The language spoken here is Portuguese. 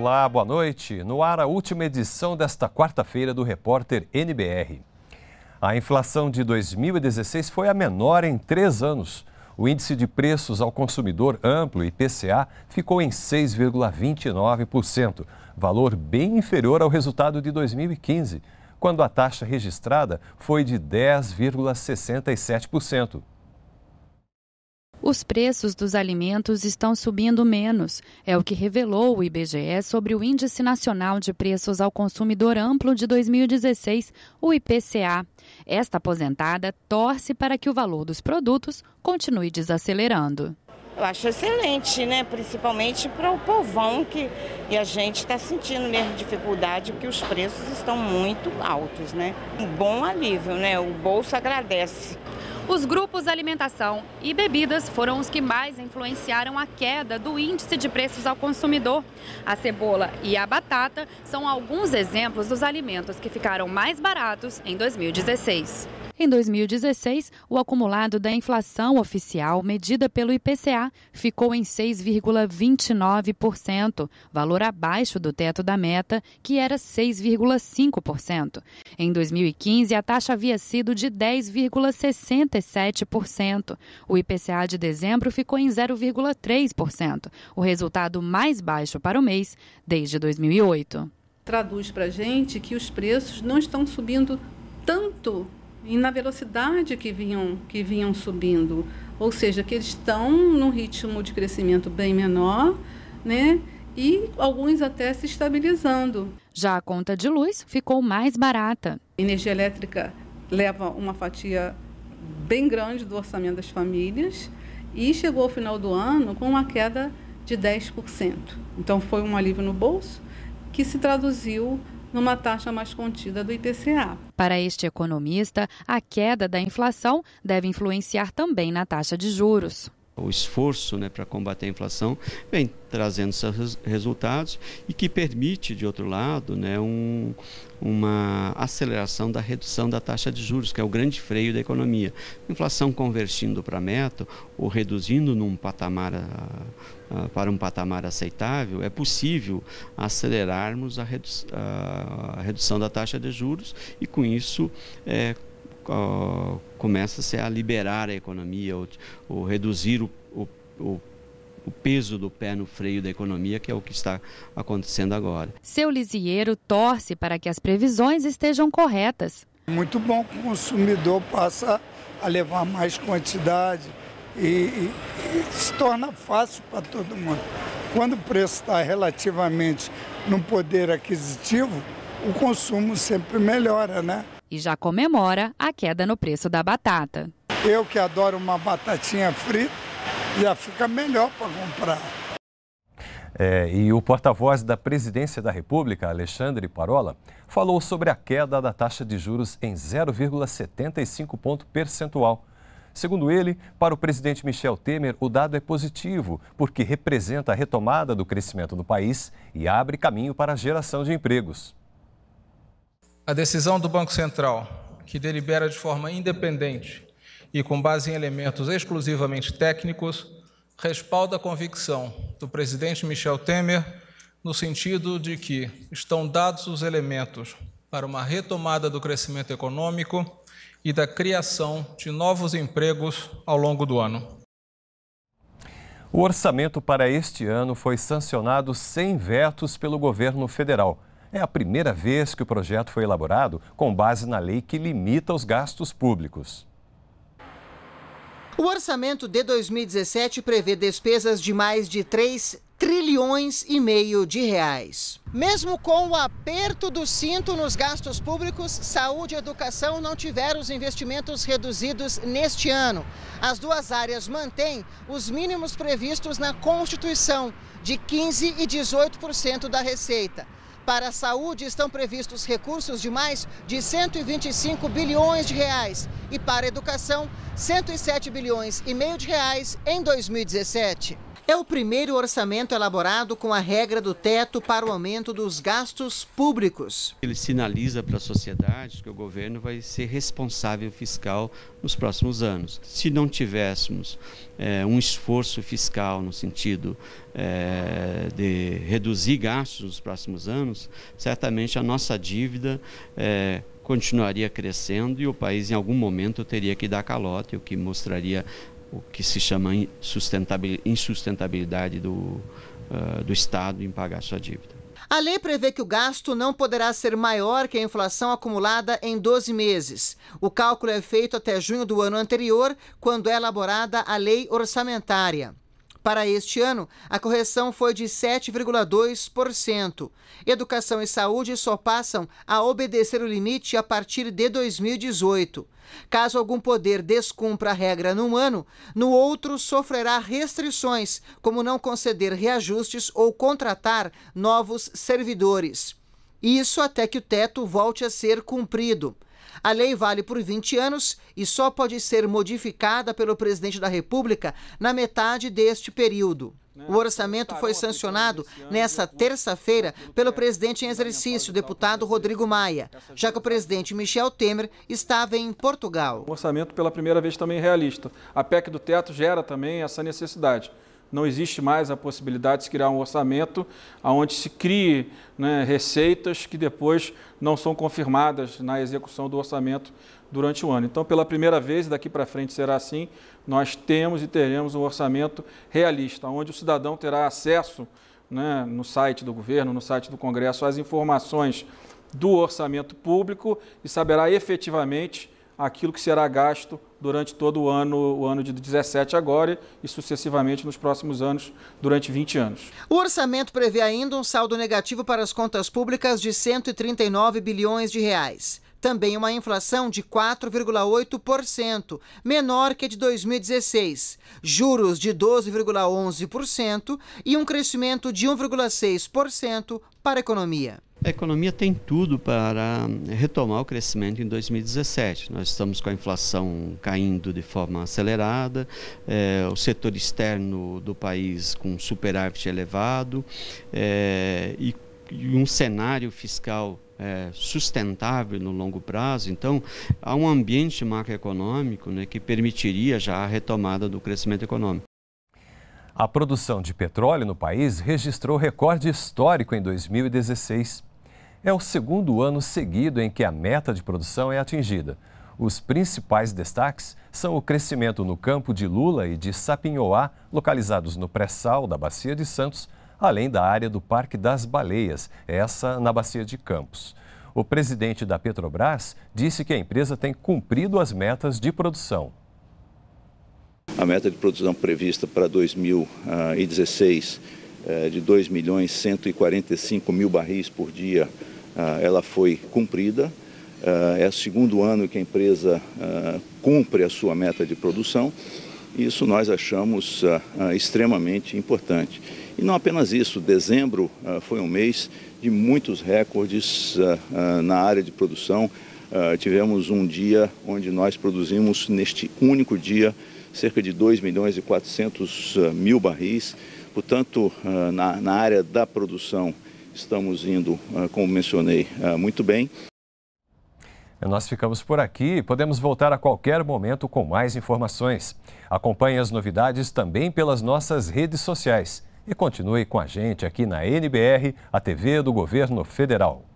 Olá, boa noite. No ar, a última edição desta quarta-feira do Repórter NBR. A inflação de 2016 foi a menor em três anos. O índice de preços ao consumidor amplo, IPCA, ficou em 6,29%, valor bem inferior ao resultado de 2015, quando a taxa registrada foi de 10,67%. Os preços dos alimentos estão subindo menos, é o que revelou o IBGE sobre o Índice Nacional de Preços ao Consumidor Amplo de 2016, o IPCA. Esta aposentada torce para que o valor dos produtos continue desacelerando. Eu acho excelente, né? Principalmente para o povão que e a gente está sentindo mesmo dificuldade porque os preços estão muito altos, né? Um bom alívio, né? O bolso agradece. Os grupos alimentação e bebidas foram os que mais influenciaram a queda do índice de preços ao consumidor. A cebola e a batata são alguns exemplos dos alimentos que ficaram mais baratos em 2016. Em 2016, o acumulado da inflação oficial medida pelo IPCA ficou em 6,29%, valor abaixo do teto da meta, que era 6,5%. Em 2015, a taxa havia sido de 10,67%. O IPCA de dezembro ficou em 0,3%, o resultado mais baixo para o mês desde 2008. Traduz para a gente que os preços não estão subindo tanto e na velocidade que vinham, que vinham subindo. Ou seja, que eles estão num ritmo de crescimento bem menor, né? E alguns até se estabilizando. Já a conta de luz ficou mais barata. energia elétrica leva uma fatia bem grande do orçamento das famílias e chegou ao final do ano com uma queda de 10%. Então foi um alívio no bolso que se traduziu numa taxa mais contida do IPCA. Para este economista, a queda da inflação deve influenciar também na taxa de juros o esforço né, para combater a inflação vem trazendo seus resultados e que permite, de outro lado, né, um, uma aceleração da redução da taxa de juros, que é o grande freio da economia. inflação convertindo para meta ou reduzindo num patamar a, ah, a, ah, para um patamar aceitável, é possível acelerarmos a, redu ah, a, redução da taxa de juros e, com isso, é, uh, começa-se a liberar a economia, ou, ou reduzir o, o, o o peso do pé no freio da economia, que é o que está acontecendo agora. Seu Lisieiro torce para que as previsões estejam corretas. Muito bom que o consumidor passa a levar mais quantidade e, e, e se torna fácil para todo mundo. Quando o preço está relativamente no poder aquisitivo, o consumo sempre melhora, né? e já comemora a queda no preço da batata. Eu que adoro uma batatinha frita, já fica melhor para comprar. É, e o porta-voz da Presidência da República, Alexandre Parola, falou sobre a queda da taxa de juros em 0,75 ponto percentual. Segundo ele, para o presidente Michel Temer, o dado é positivo, porque representa a retomada do crescimento do país e abre caminho para a geração de empregos. A decisão do Banco Central, que delibera de forma independente e com base em elementos exclusivamente técnicos, respalda a convicção do presidente Michel Temer no sentido de que estão dados os elementos para uma retomada do crescimento econômico e da criação de novos empregos ao longo do ano. O orçamento para este ano foi sancionado sem vetos pelo governo federal. É a primeira vez que o projeto foi elaborado com base na lei que limita os gastos públicos. O orçamento de 2017 prevê despesas de mais de 3 trilhões e meio de reais. Mesmo com o aperto do cinto nos gastos públicos, saúde e educação não tiveram os investimentos reduzidos neste ano. As duas áreas mantêm os mínimos previstos na Constituição, de 15% e 18% da receita. Para a saúde estão previstos recursos de mais de 125 bilhões de reais e para a educação, 107 bilhões e meio de reais em 2017. É o primeiro orçamento elaborado com a regra do teto para o aumento dos gastos públicos. Ele sinaliza para a sociedade que o governo vai ser responsável fiscal nos próximos anos. Se não tivéssemos é, um esforço fiscal no sentido é, eh, de reduzir gastos nos próximos anos, certamente a nossa dívida é, continuaria crescendo e o país em algum momento teria que dar calote, o que mostraria o que se chama insustentabilidade do, uh, do Estado em pagar sua dívida. A lei prevê que o gasto não poderá ser maior que a inflação acumulada em 12 meses. O cálculo é feito até junho do ano anterior, quando é elaborada a lei orçamentária. Para este ano, a correção foi de 7,2%. Educação e saúde só passam a obedecer o limite a partir de 2018. Caso algum poder descumpra a regra num ano, no outro sofrerá restrições, como não conceder reajustes ou contratar novos servidores. Isso até que o teto volte a ser cumprido. A lei vale por 20 anos e só pode ser modificada pelo presidente da República na metade deste período. Né? O orçamento foi então, sancionado nesta terça-feira pelo presidente em exercício, tá deputado Rodrigo Maia, já que o presidente Michel Temer estava em Portugal. O orçamento pela primeira vez também é realista. A PEC do teto gera também essa necessidade. Não existe mais a possibilidade de se criar um orçamento onde se crie né, receitas que depois não são confirmadas na execução do orçamento durante o ano. Então, pela primeira vez, daqui para frente será assim, nós temos e teremos um orçamento realista, onde o cidadão terá acesso né, no site do governo, no site do Congresso, às informações do orçamento público e saberá efetivamente aquilo que será gasto durante todo o ano, o ano de 17 agora e sucessivamente nos próximos anos, durante 20 anos. O orçamento prevê ainda um saldo negativo para as contas públicas de 139 bilhões de reais também uma inflação de 4,8%, menor que a de 2016, juros de 12,11% e um crescimento de 1,6% para a economia. A economia tem tudo para retomar o crescimento em 2017. Nós estamos com a inflação caindo de forma acelerada, é, o setor externo do país com superávit elevado é, e, e um cenário fiscal eh, sustentável no longo prazo. Então, há um ambiente macroeconômico né, que permitiria já a retomada do crescimento econômico. A produção de petróleo no país registrou recorde histórico em 2016. É o segundo ano seguido em que a meta de produção é atingida. Os principais destaques são o crescimento no campo de Lula e de Sapinhoá, localizados no pré-sal da Bacia de Santos, além da área do Parque das Baleias, essa na Bacia de Campos. O presidente da Petrobras disse que a empresa tem cumprido as metas de produção. A meta de produção prevista para 2016 eh, de 2 milhões 145 mil barris por dia, ah, ela foi cumprida. Eh, é o segundo ano que a empresa ah, cumpre a sua meta de produção. Isso nós achamos ah, extremamente importante. E não apenas isso, dezembro foi um mês de muitos recordes na área de produção. Tivemos um dia onde nós produzimos, neste único dia, cerca de 2 milhões e 400 mil barris. Portanto, ah, na, área da produção, estamos indo, ah, como mencionei, ah, muito bem. Nós ficamos por aqui e podemos voltar a qualquer momento com mais informações. Acompanhe as novidades também pelas nossas redes sociais e continue com a gente aqui na NBR, a TV do Governo Federal.